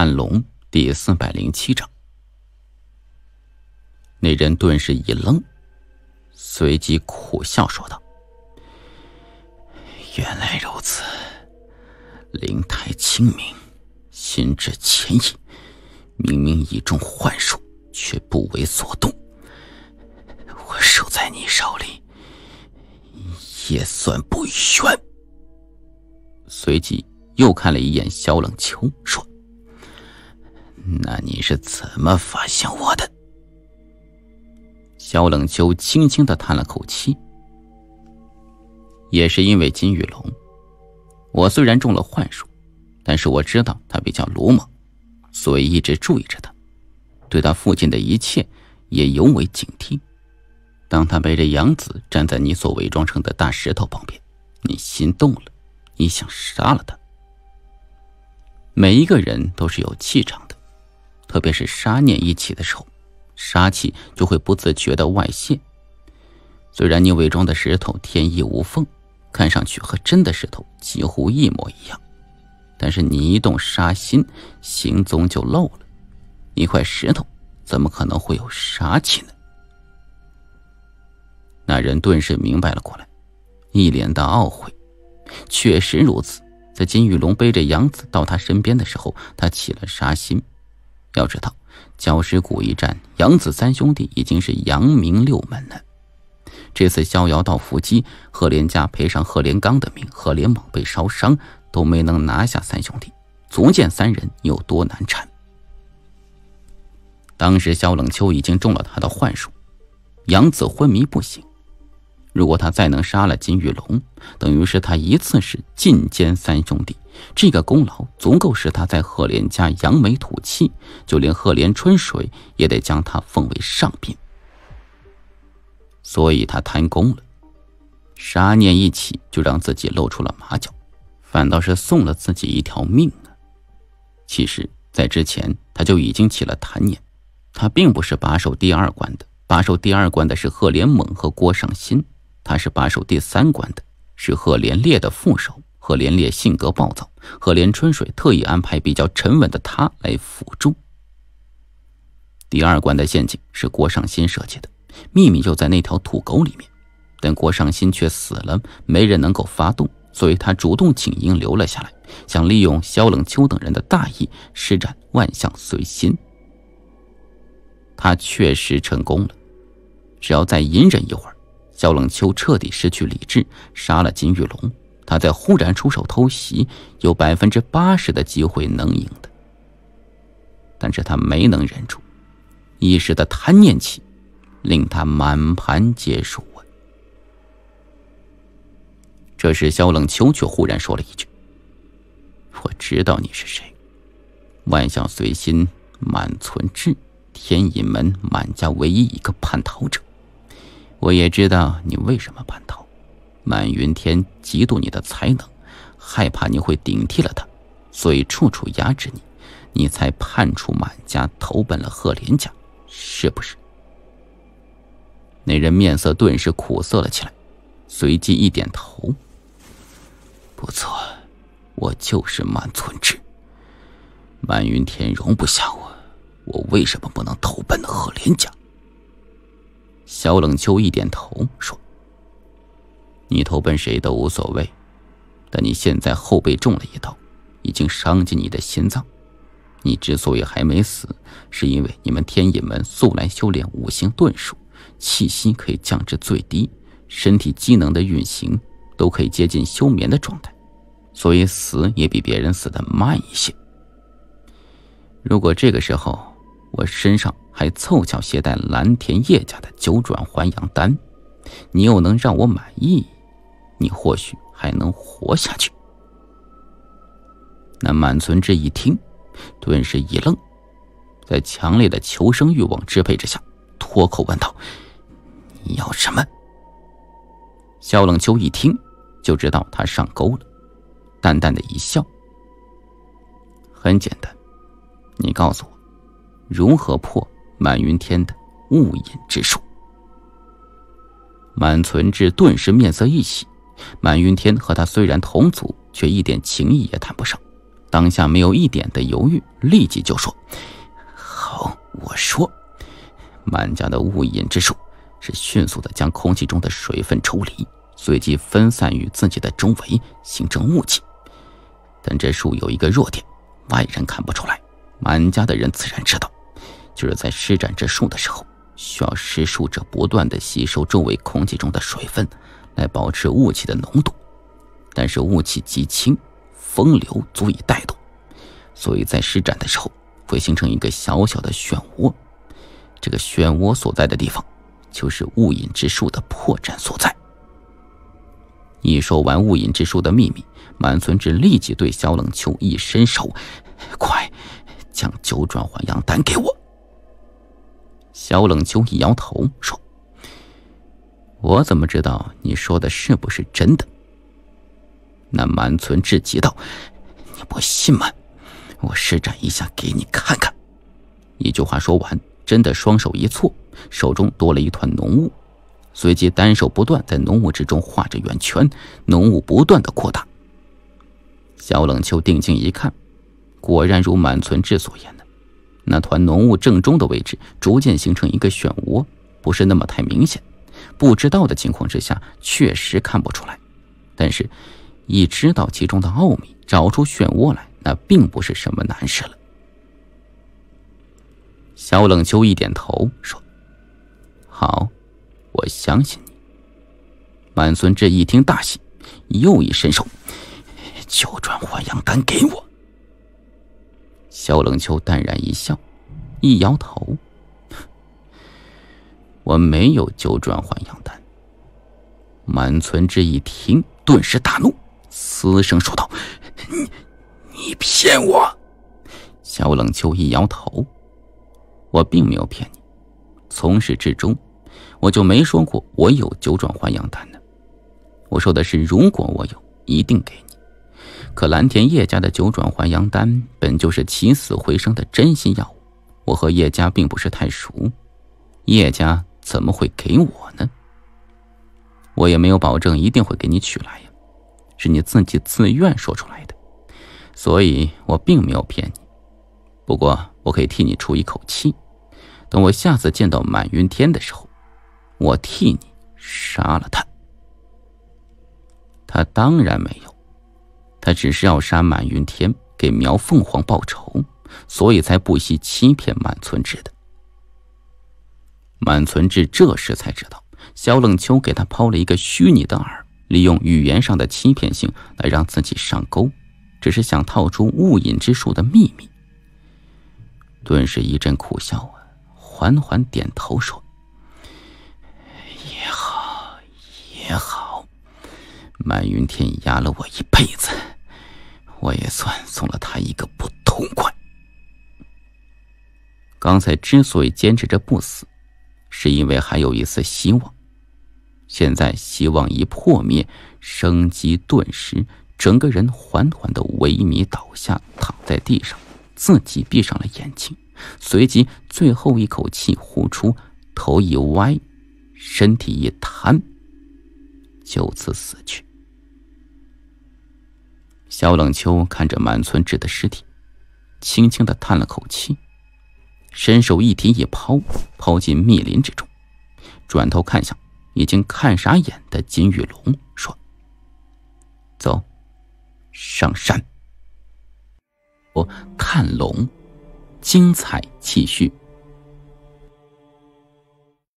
暗龙第四百零七章，那人顿时一愣，随即苦笑说道：“原来如此，灵台清明，心智浅隐，明明已中幻术，却不为所动。我守在你手里，也算不冤。”随即又看了一眼萧冷秋，说。那你是怎么发现我的？萧冷秋轻轻的叹了口气。也是因为金玉龙，我虽然中了幻术，但是我知道他比较鲁莽，所以一直注意着他，对他附近的一切也尤为警惕。当他背着养子站在你所伪装成的大石头旁边，你心动了，你想杀了他。每一个人都是有气场。特别是杀念一起的时候，杀气就会不自觉的外泄。虽然你伪装的石头天衣无缝，看上去和真的石头几乎一模一样，但是你一动杀心，行踪就漏了。一块石头怎么可能会有杀气呢？那人顿时明白了过来，一脸的懊悔。确实如此，在金玉龙背着杨子到他身边的时候，他起了杀心。要知道，焦尸谷一战，杨子三兄弟已经是扬名六门了。这次逍遥道伏击贺连家，赔上贺连刚的命，贺连猛被烧伤，都没能拿下三兄弟，足见三人有多难缠。当时萧冷秋已经中了他的幻术，杨子昏迷不醒。如果他再能杀了金玉龙，等于是他一次是进歼三兄弟。这个功劳足够使他在赫连家扬眉吐气，就连赫连春水也得将他奉为上宾。所以他贪功了，杀念一起就让自己露出了马脚，反倒是送了自己一条命啊！其实，在之前他就已经起了贪念，他并不是把守第二关的，把守第二关的是赫连猛和郭尚新，他是把守第三关的，是赫连烈的副手。贺连烈性格暴躁，贺连春水特意安排比较沉稳的他来辅助。第二关的陷阱是郭尚新设计的，秘密就在那条土沟里面，但郭尚新却死了，没人能够发动，所以他主动请缨留了下来，想利用萧冷秋等人的大意施展万象随心。他确实成功了，只要再隐忍一会儿，萧冷秋彻底失去理智，杀了金玉龙。他在忽然出手偷袭，有百分之八十的机会能赢的，但是他没能忍住，一时的贪念起，令他满盘皆输。这时，萧冷秋却忽然说了一句：“我知道你是谁，万象随心满存志，天隐门满家唯一一个叛逃者。我也知道你为什么叛逃。”满云天嫉妒你的才能，害怕你会顶替了他，所以处处压制你，你才叛出满家，投奔了赫连家，是不是？那人面色顿时苦涩了起来，随即一点头：“不错，我就是满存志。满云天容不下我，我为什么不能投奔赫连家？”小冷秋一点头说。你投奔谁都无所谓，但你现在后背中了一刀，已经伤及你的心脏。你之所以还没死，是因为你们天隐门素来修炼五行遁术，气息可以降至最低，身体机能的运行都可以接近休眠的状态，所以死也比别人死的慢一些。如果这个时候我身上还凑巧携带蓝田叶家的九转还阳丹，你又能让我满意？你或许还能活下去。那满存志一听，顿时一愣，在强烈的求生欲望支配之下，脱口问道：“你要什么？”萧冷秋一听就知道他上钩了，淡淡的一笑：“很简单，你告诉我，如何破满云天的雾隐之术。”满存志顿时面色一喜。满云天和他虽然同族，却一点情谊也谈不上。当下没有一点的犹豫，立即就说：“好，我说，满家的雾隐之术是迅速的将空气中的水分抽离，随即分散于自己的周围，形成雾气。但这术有一个弱点，外人看不出来，满家的人自然知道，就是在施展这术的时候。”需要施术者不断的吸收周围空气中的水分，来保持雾气的浓度。但是雾气极轻，风流足以带动，所以在施展的时候会形成一个小小的漩涡。这个漩涡所在的地方，就是雾隐之术的破绽所在。一说完雾隐之术的秘密，满存志立即对小冷秋一伸手：“快，将九转还阳丹给我。”小冷秋一摇头，说：“我怎么知道你说的是不是真的？”那满存志急道：“你不信吗？我施展一下给你看看。”一句话说完，真的双手一搓，手中多了一团浓雾，随即单手不断在浓雾之中画着圆圈，浓雾不断的扩大。小冷秋定睛一看，果然如满存志所言。那团浓雾正中的位置逐渐形成一个漩涡，不是那么太明显。不知道的情况之下，确实看不出来。但是，一知道其中的奥秘，找出漩涡来，那并不是什么难事了。小冷秋一点头说：“好，我相信你。”满孙志一听大喜，又一伸手：“九 转还阳丹给我。”萧冷秋淡然一笑，一摇头：“我没有九转还阳丹。”满存之一听，顿时大怒，嘶声说道：“你你骗我！”萧冷秋一摇头：“我并没有骗你，从始至终，我就没说过我有九转还阳丹呢。我说的是，如果我有，一定给你。”可蓝田叶家的九转还阳丹本就是起死回生的真心药物，我和叶家并不是太熟，叶家怎么会给我呢？我也没有保证一定会给你取来呀，是你自己自愿说出来的，所以我并没有骗你。不过我可以替你出一口气，等我下次见到满云天的时候，我替你杀了他。他当然没有。他只是要杀满云天，给苗凤凰报仇，所以才不惜欺骗满存志的。满存志这时才知道，小冷秋给他抛了一个虚拟的饵，利用语言上的欺骗性来让自己上钩，只是想套出雾隐之术的秘密。顿时一阵苦笑啊，缓缓点头说：“也好，也好，满云天压了我一辈子。”我也算送了他一个不痛快。刚才之所以坚持着不死，是因为还有一丝希望。现在希望一破灭，生机顿时，整个人缓缓的萎靡倒下，躺在地上，自己闭上了眼睛，随即最后一口气呼出，头一歪，身体一瘫，就此死去。萧冷秋看着满存志的尸体，轻轻的叹了口气，伸手一提一抛，抛进密林之中，转头看向已经看傻眼的金玉龙，说：“走，上山，我看龙，精彩继续。”